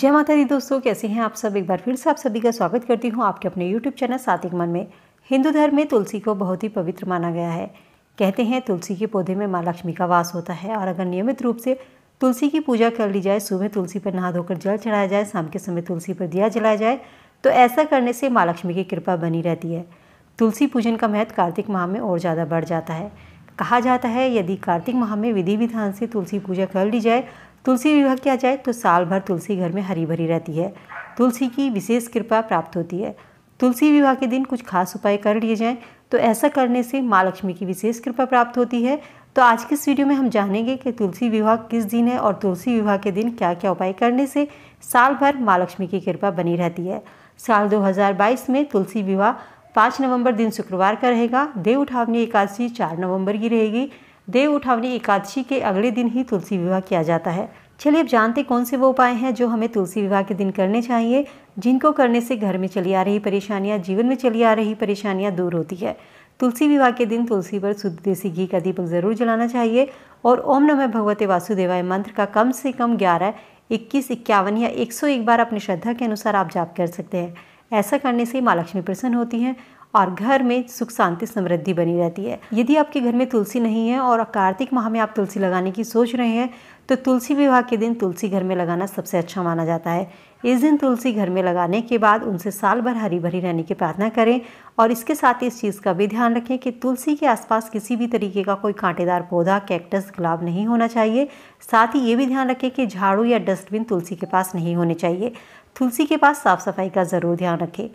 जय माता दी दोस्तों कैसे हैं आप सब एक बार फिर से आप सभी का स्वागत करती हूँ आपके अपने यूट्यूब चैनल सातिक मन में हिंदू धर्म में तुलसी को बहुत ही पवित्र माना गया है कहते हैं तुलसी के पौधे में माँ लक्ष्मी का वास होता है और अगर नियमित रूप से तुलसी की पूजा कर ली जाए सुबह तुलसी पर नहा धोकर जल चढ़ाया जाए शाम के समय तुलसी पर दिया जलाया जाए तो ऐसा करने से माँ लक्ष्मी की कृपा बनी रहती है तुलसी पूजन का महत्व कार्तिक माह में और ज़्यादा बढ़ जाता है कहा जाता है यदि कार्तिक माह में विधि विधान से तुलसी पूजा कर ली जाए तुलसी विवाह किया जाए तो साल भर तुलसी घर में हरी भरी रहती है तुलसी की विशेष कृपा प्राप्त होती है तुलसी विवाह के दिन कुछ खास उपाय कर लिए जाएं तो ऐसा करने से माँ लक्ष्मी की विशेष कृपा प्राप्त होती है तो आज की इस वीडियो में हम जानेंगे कि तुलसी विवाह किस दिन है और तुलसी विवाह के दिन क्या क्या उपाय करने से साल भर माँ लक्ष्मी की कृपा बनी रहती है साल 2022 में तुलसी विवाह 5 नवंबर दिन शुक्रवार का रहेगा देव उठावनी एकादशी 4 नवंबर की रहेगी देव उठावनी एकादशी के अगले दिन ही तुलसी विवाह किया जाता है चलिए अब जानते कौन से वो उपाय हैं जो हमें तुलसी विवाह के दिन करने चाहिए जिनको करने से घर में चली आ रही परेशानियाँ जीवन में चली आ रही परेशानियाँ दूर होती है तुलसी विवाह के दिन तुलसी पर शुद्ध देसी घी का दीपक जरूर जलाना चाहिए और ओम नमः भगवते वासुदेवाय मंत्र का कम से कम ग्यारह इक्कीस इक्यावन या एक सौ एक बार अपनी श्रद्धा के अनुसार आप जाप कर सकते हैं ऐसा करने से माँ लक्ष्मी प्रसन्न होती हैं और घर में सुख शांति समृद्धि बनी रहती है यदि आपके घर में तुलसी नहीं है और कार्तिक माह में आप तुलसी लगाने की सोच रहे हैं तो तुलसी विवाह के दिन तुलसी घर में लगाना सबसे अच्छा माना जाता है इस दिन तुलसी घर में लगाने के बाद उनसे साल भर हरी भरी रहने की प्रार्थना करें और इसके साथ इस चीज़ का भी ध्यान रखें कि तुलसी के आसपास किसी भी तरीके का कोई कांटेदार पौधा कैक्टस गुलाब नहीं होना चाहिए साथ ही ये भी ध्यान रखें कि झाड़ू या डस्टबिन तुलसी के पास नहीं होने चाहिए तुलसी के पास साफ़ सफाई का ज़रूर ध्यान रखें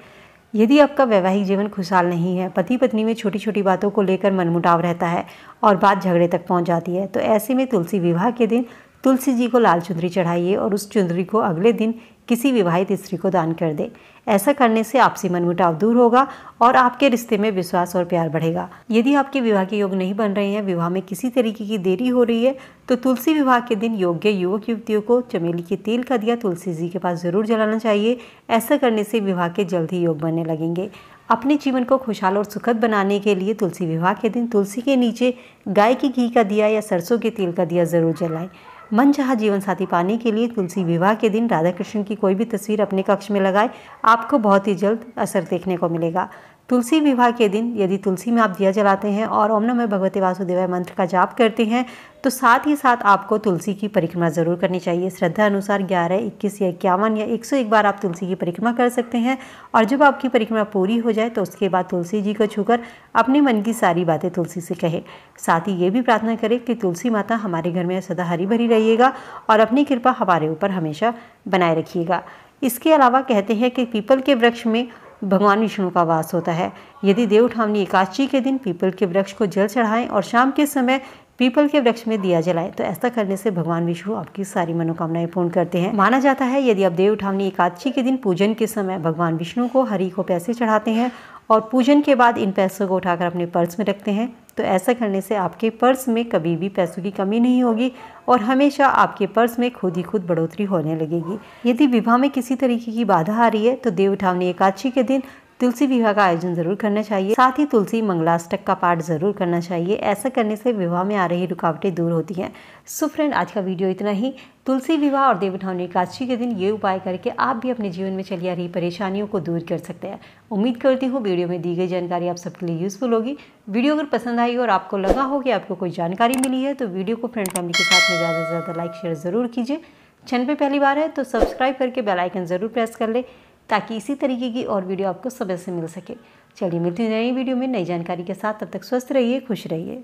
यदि आपका वैवाहिक जीवन खुशहाल नहीं है पति पत्नी में छोटी छोटी बातों को लेकर मनमुटाव रहता है और बात झगड़े तक पहुंच जाती है तो ऐसे में तुलसी विवाह के दिन तुलसी जी को लाल चुंदरी चढ़ाइए और उस चुंदरी को अगले दिन किसी विवाहित स्त्री को दान कर दे ऐसा करने से आपसी मनमुटाव दूर होगा और आपके रिश्ते में विश्वास और प्यार बढ़ेगा यदि आपके विवाह के योग नहीं बन रहे हैं विवाह में किसी तरीके की देरी हो रही है तो तुलसी विवाह के दिन योग्य युवक युवतियों को चमेली के तेल का दिया तुलसी जी के पास जरूर जलाना चाहिए ऐसा करने से विवाह के जल्द ही योग बनने लगेंगे अपने जीवन को खुशहाल और सुखद बनाने के लिए तुलसी विवाह के दिन तुलसी के नीचे गाय के घी का दिया या सरसों के तेल का दिया ज़रूर जलाएं मन चाह जीवन साथी पाने के लिए तुलसी विवाह के दिन राधा कृष्ण की कोई भी तस्वीर अपने कक्ष में लगाए आपको बहुत ही जल्द असर देखने को मिलेगा तुलसी विवाह के दिन यदि तुलसी में आप दिया जलाते हैं और ओम नमः भगवती वासुदेवाय मंत्र का जाप करते हैं तो साथ ही साथ आपको तुलसी की परिक्रमा ज़रूर करनी चाहिए श्रद्धा अनुसार ग्यारह इक्कीस या इक्यावन या एक सौ एक बार आप तुलसी की परिक्रमा कर सकते हैं और जब आपकी परिक्रमा पूरी हो जाए तो उसके बाद तुलसी जी को छूकर अपने मन की सारी बातें तुलसी से कहे साथ ही ये भी प्रार्थना करें कि तुलसी माता हमारे घर में सदा हरी भरी रहिएगा और अपनी कृपा हमारे ऊपर हमेशा बनाए रखिएगा इसके अलावा कहते हैं कि पीपल के वृक्ष में भगवान विष्णु का वास होता है यदि देवठावनी एकादशी के दिन पीपल के वृक्ष को जल चढ़ाएं और शाम के समय पीपल के वृक्ष में दिया जलाएं तो ऐसा करने से भगवान विष्णु आपकी सारी मनोकामनाएं पूर्ण करते हैं माना जाता है यदि आप देव उठावनी एकादशी के दिन पूजन के समय भगवान विष्णु को हरी को पैसे चढ़ाते हैं और पूजन के बाद इन पैसों को उठाकर अपने पर्स में रखते हैं तो ऐसा करने से आपके पर्स में कभी भी पैसों की कमी नहीं होगी और हमेशा आपके पर्स में खुद ही खुद बढ़ोतरी होने लगेगी यदि विवाह में किसी तरीके की बाधा आ रही है तो देव उठावनी एकादशी के दिन तुलसी विवाह का आयोजन जरूर करना चाहिए साथ ही तुलसी मंगलाष्टक का पाठ जरूर करना चाहिए ऐसा करने से विवाह में आ रही रुकावटें दूर होती हैं सो फ्रेंड आज का वीडियो इतना ही तुलसी विवाह और देवठावन एकादशी के दिन ये उपाय करके आप भी अपने जीवन में चली आ रही परेशानियों को दूर कर सकते हैं उम्मीद करती हूँ वीडियो में दी गई जानकारी आप सबके लिए यूज़फुल होगी वीडियो अगर पसंद आई और आपको लगा हो कि आपको कोई जानकारी मिली है तो वीडियो को फ्रेंड फैमिली के साथ में ज़्यादा से ज़्यादा लाइक शेयर ज़रूर कीजिए चैनल पर पहली बार है तो सब्सक्राइब करके बेलाइकन ज़रूर प्रेस कर ले ताकि इसी तरीके की और वीडियो आपको समय से मिल सके चलिए मिलती नई वीडियो में नई जानकारी के साथ तब तक स्वस्थ रहिए खुश रहिए